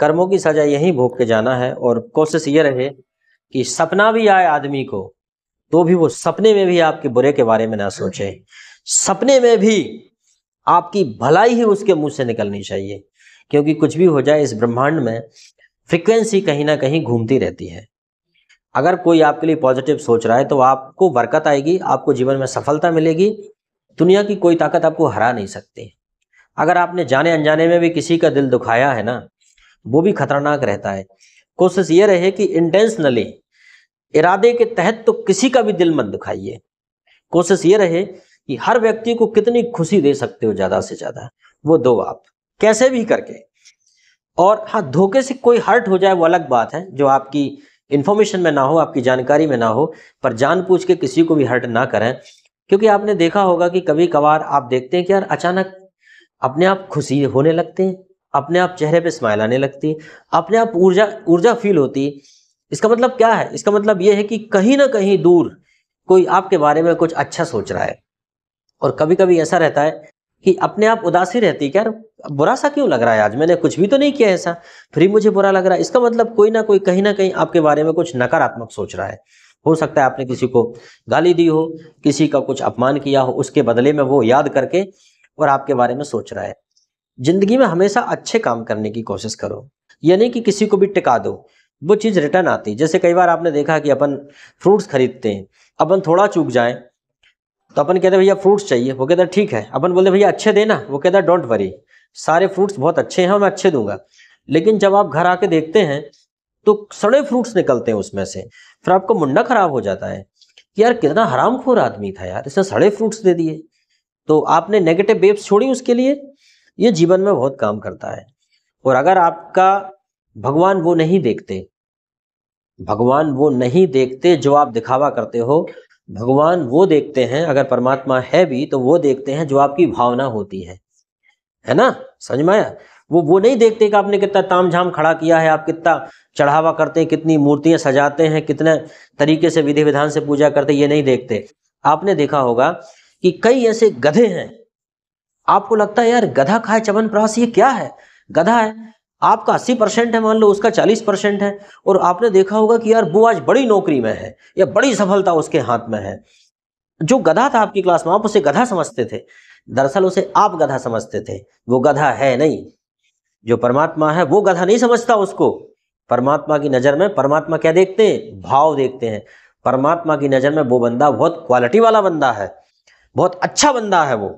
कर्मों की सजा यही भोग के जाना है और कोशिश ये रहे कि सपना भी आए आदमी को तो भी वो सपने में भी आपके बुरे के बारे में ना सोचे सपने में भी आपकी भलाई ही उसके मुंह से निकलनी चाहिए क्योंकि कुछ भी हो जाए इस ब्रह्मांड में फ्रीक्वेंसी कहीं ना कहीं घूमती रहती है अगर कोई आपके लिए पॉजिटिव सोच रहा है तो आपको बरकत आएगी आपको जीवन में सफलता मिलेगी दुनिया की कोई ताकत आपको हरा नहीं सकती अगर आपने जाने अनजाने में भी किसी का दिल दुखाया है ना वो भी खतरनाक रहता है कोशिश ये रहे कि इंटेंशनली इरादे के तहत तो किसी का भी दिल मत दुखाइए कोशिश ये रहे कि हर व्यक्ति को कितनी खुशी दे सकते हो ज्यादा से ज्यादा वो दो आप कैसे भी करके और हाँ धोखे से कोई हर्ट हो जाए वो अलग बात है जो आपकी इंफॉर्मेशन में ना हो आपकी जानकारी में ना हो पर जान पूछ के किसी को भी हर्ट ना करें क्योंकि आपने देखा होगा कि कभी कभार आप देखते हैं कि यार अचानक अपने आप खुशी होने लगते हैं अपने आप चेहरे पे स्माइल आने लगती अपने आप ऊर्जा ऊर्जा फील होती इसका मतलब क्या है इसका मतलब ये है कि कहीं ना कहीं दूर कोई आपके बारे में कुछ अच्छा सोच रहा है और कभी कभी ऐसा रहता है कि अपने आप उदासी रहती है यार बुरा सा क्यों लग रहा है आज मैंने कुछ भी तो नहीं किया ऐसा फिर ही मुझे बुरा लग रहा है इसका मतलब कोई ना कोई कहीं ना कहीं आपके बारे में कुछ नकारात्मक सोच रहा है हो सकता है आपने किसी को गाली दी हो किसी का कुछ अपमान किया हो उसके बदले में वो याद करके और आपके बारे में सोच रहा है जिंदगी में हमेशा अच्छे काम करने की कोशिश करो यानी कि किसी को भी टिका दो वो चीज़ रिटर्न आती है जैसे कई बार आपने देखा कि अपन फ्रूट्स खरीदते हैं अपन थोड़ा चूक जाए तो अपन कहते हैं भैया फ्रूट्स चाहिए वो कहता ठीक है अपन बोलते भैया अच्छे देना वो कहता डोंट वरी सारे फ्रूट्स बहुत अच्छे हैं मैं अच्छे दूंगा लेकिन जब आप घर आके देखते हैं तो सड़े फ्रूट्स निकलते हैं उसमें से फिर आपको मुंडा खराब हो जाता है कि यार कितना हरामखोर आदमी था यार इसने सड़े फ्रूट्स दे दिए तो आपने नेगेटिव वेब्स छोड़ी उसके लिए ये जीवन में बहुत काम करता है और अगर आपका भगवान वो नहीं देखते भगवान वो नहीं देखते जो आप दिखावा करते हो भगवान वो देखते हैं अगर परमात्मा है भी तो वो देखते हैं जो आपकी भावना होती है है ना समझ में आया वो वो नहीं देखते कि आपने कितना ताम झाम खड़ा किया है आप कितना चढ़ावा करते हैं कितनी मूर्तियां सजाते हैं कितने तरीके से विधि विधान से पूजा करते ये नहीं देखते आपने देखा होगा कि कई ऐसे गधे हैं आपको लगता है यार गधा खाए चमन प्रवास ये क्या है गधा है आपका अस्सी परसेंट है मान लो उसका चालीस परसेंट है और आपने देखा होगा कि यार वो आज बड़ी नौकरी में है या बड़ी सफलता उसके हाथ में है जो गधा था आपकी क्लास में आप उसे गधा समझते थे दरअसल उसे आप गधा समझते थे वो गधा है नहीं जो परमात्मा है वो गधा नहीं समझता उसको परमात्मा की नज़र में परमात्मा क्या देखते हैं भाव देखते हैं परमात्मा की नज़र में वो बंदा बहुत क्वालिटी वाला बंदा है बहुत अच्छा बंदा है वो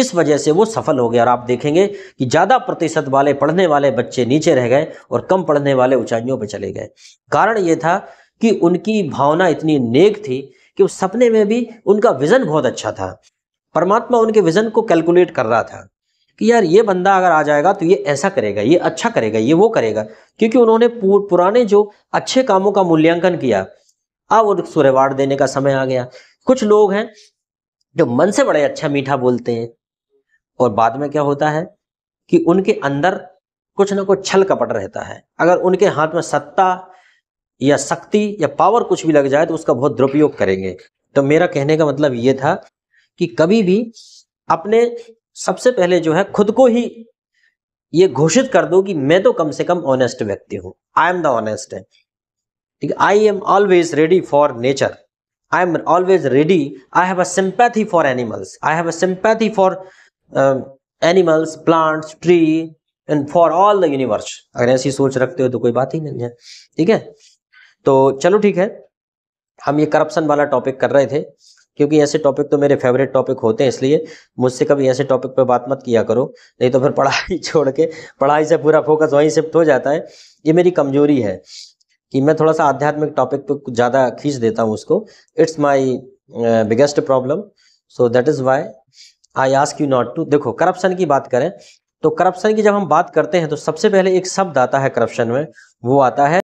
इस वजह से वो सफल हो गया और आप देखेंगे कि ज़्यादा प्रतिशत वाले पढ़ने वाले बच्चे नीचे रह गए और कम पढ़ने वाले ऊंचाइयों पर चले गए कारण ये था कि उनकी भावना इतनी नेक थी कि उस सपने में भी उनका विज़न बहुत अच्छा था परमात्मा उनके विज़न को कैलकुलेट कर रहा था कि यार ये बंदा अगर आ जाएगा तो ये ऐसा करेगा ये अच्छा करेगा ये वो करेगा क्योंकि उन्होंने पुराने जो अच्छे कामों का मूल्यांकन किया अब उनको रिवार्ड देने का समय आ गया कुछ लोग हैं जो मन से बड़े अच्छा मीठा बोलते हैं और बाद में क्या होता है कि उनके अंदर कुछ ना कुछ छल कपट रहता है अगर उनके हाथ में सत्ता या शक्ति या पावर कुछ भी लग जाए तो उसका बहुत दुरुपयोग करेंगे तो मेरा कहने का मतलब ये था कि कभी भी अपने सबसे पहले जो है खुद को ही ये घोषित कर दो कि मैं तो कम से कम ऑनेस्ट व्यक्ति हूं आई एम द ऑनेस्ट है ठीक है I am always ready for nature I am always ready I have a sympathy for animals I have a sympathy for animals plants tree and for all the universe अगर ऐसी सोच रखते हो तो कोई बात ही नहीं है ठीक है तो चलो ठीक है हम ये करप्शन वाला टॉपिक कर रहे थे क्योंकि ऐसे टॉपिक तो मेरे फेवरेट टॉपिक होते हैं इसलिए मुझसे कभी ऐसे टॉपिक पर बात मत किया करो नहीं तो फिर पढ़ाई छोड़ के पढ़ाई से पूरा फोकस वहीं शिफ्ट हो जाता है ये मेरी कमजोरी है कि मैं थोड़ा सा आध्यात्मिक टॉपिक पे कुछ ज़्यादा खींच देता हूँ उसको it's my biggest problem so that is why I ask you not to देखो करप्शन की बात करें तो करप्शन की जब हम बात करते हैं तो सबसे पहले एक शब्द आता है करप्शन में वो आता है